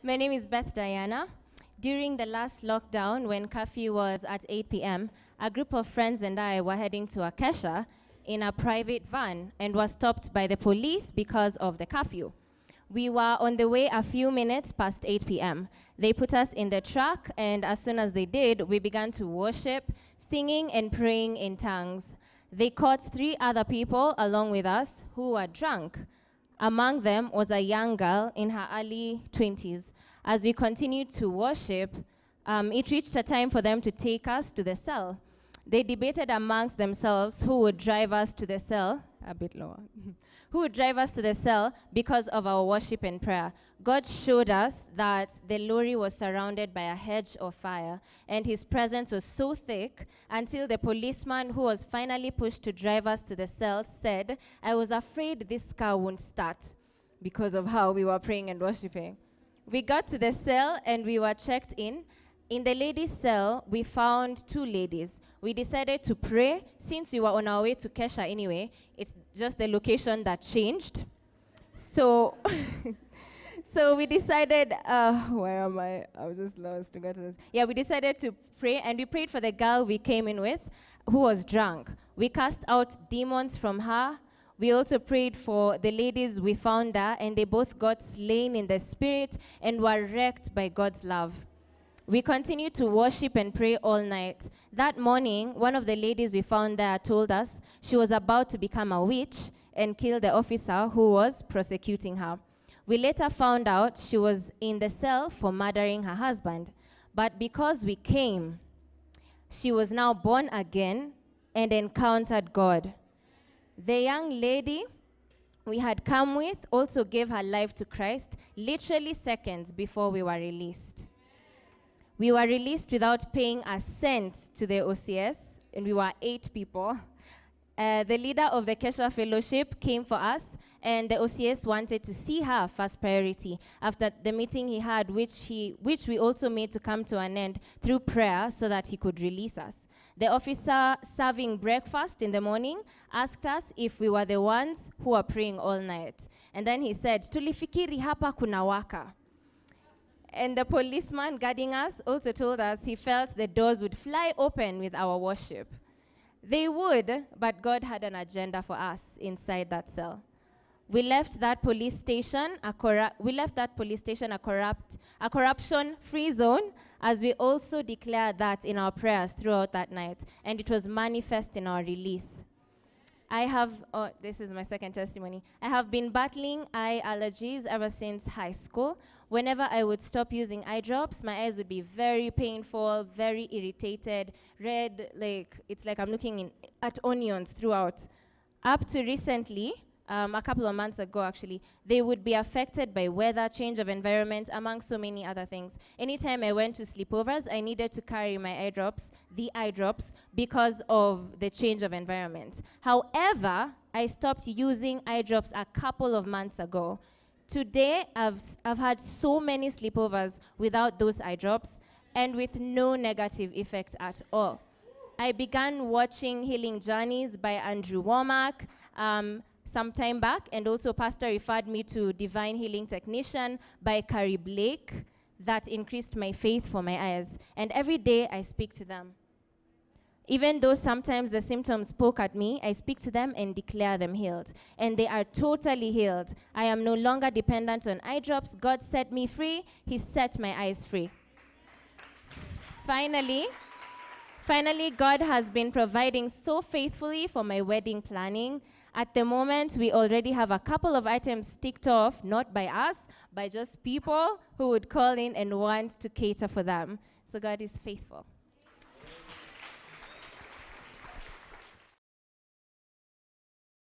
My name is Beth Diana. During the last lockdown, when curfew was at 8 p.m., a group of friends and I were heading to Akesha in a private van and were stopped by the police because of the curfew. We were on the way a few minutes past 8 p.m. They put us in the truck, and as soon as they did, we began to worship, singing and praying in tongues. They caught three other people along with us who were drunk. Among them was a young girl in her early 20s. As we continued to worship, um, it reached a time for them to take us to the cell. They debated amongst themselves who would drive us to the cell, a bit lower, who would drive us to the cell because of our worship and prayer. God showed us that the lorry was surrounded by a hedge of fire, and his presence was so thick until the policeman who was finally pushed to drive us to the cell said, I was afraid this car won't start because of how we were praying and worshiping. We got to the cell and we were checked in. In the ladies' cell, we found two ladies. We decided to pray. Since we were on our way to Kesha anyway, it's just the location that changed. So, so we decided, uh, where am I? I was just lost to go to this. Yeah, we decided to pray, and we prayed for the girl we came in with who was drunk. We cast out demons from her we also prayed for the ladies we found there, and they both got slain in the spirit and were wrecked by God's love. We continued to worship and pray all night. That morning, one of the ladies we found there told us she was about to become a witch and kill the officer who was prosecuting her. We later found out she was in the cell for murdering her husband. But because we came, she was now born again and encountered God. The young lady we had come with also gave her life to Christ literally seconds before we were released. We were released without paying a cent to the OCS, and we were eight people. Uh, the leader of the Kesha Fellowship came for us and the OCS wanted to see her first priority after the meeting he had, which, he, which we also made to come to an end through prayer so that he could release us. The officer serving breakfast in the morning asked us if we were the ones who were praying all night. And then he said, Tulifikiri hapa kunawaka." And the policeman guarding us also told us he felt the doors would fly open with our worship. They would, but God had an agenda for us inside that cell we left that police station a corru- we left that police station a corrupt a corruption free zone as we also declared that in our prayers throughout that night and it was manifest in our release i have oh, this is my second testimony i have been battling eye allergies ever since high school whenever i would stop using eye drops my eyes would be very painful very irritated red like it's like i'm looking in, at onions throughout up to recently um, a couple of months ago actually, they would be affected by weather, change of environment, among so many other things. Anytime I went to sleepovers, I needed to carry my eye drops, the eye drops, because of the change of environment. However, I stopped using eye drops a couple of months ago. Today, I've, I've had so many sleepovers without those eye drops and with no negative effect at all. I began watching Healing Journeys by Andrew Womack. Um, some time back, and also Pastor referred me to Divine Healing Technician by Carrie Blake that increased my faith for my eyes. And every day I speak to them. Even though sometimes the symptoms poke at me, I speak to them and declare them healed. And they are totally healed. I am no longer dependent on eye drops. God set me free, He set my eyes free. Finally, Finally, God has been providing so faithfully for my wedding planning. At the moment, we already have a couple of items ticked off, not by us, by just people who would call in and want to cater for them. So God is faithful.